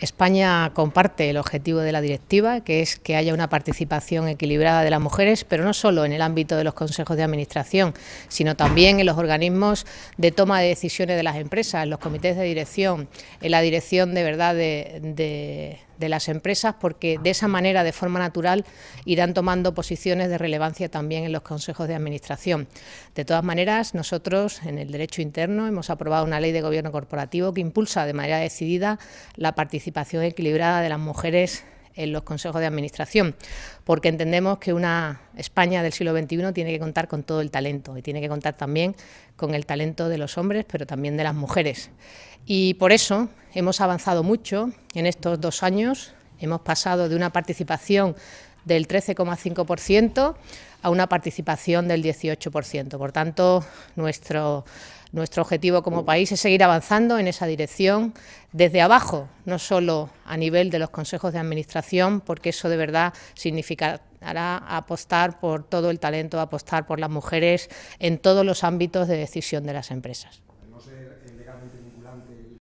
España comparte el objetivo de la directiva, que es que haya una participación equilibrada de las mujeres, pero no solo en el ámbito de los consejos de administración, sino también en los organismos de toma de decisiones de las empresas, en los comités de dirección, en la dirección de verdad de, de las empresas porque de esa manera, de forma natural, irán tomando posiciones de relevancia también en los consejos de administración. De todas maneras, nosotros en el derecho interno hemos aprobado una ley de gobierno corporativo que impulsa de manera decidida la participación equilibrada de las mujeres en los consejos de administración, porque entendemos que una España del siglo XXI tiene que contar con todo el talento y tiene que contar también con el talento de los hombres, pero también de las mujeres. Y por eso hemos avanzado mucho en estos dos años, hemos pasado de una participación del 13,5% a una participación del 18%. Por tanto, nuestro, nuestro objetivo como país es seguir avanzando en esa dirección desde abajo, no solo a nivel de los consejos de administración, porque eso de verdad significará apostar por todo el talento, apostar por las mujeres en todos los ámbitos de decisión de las empresas. Eh,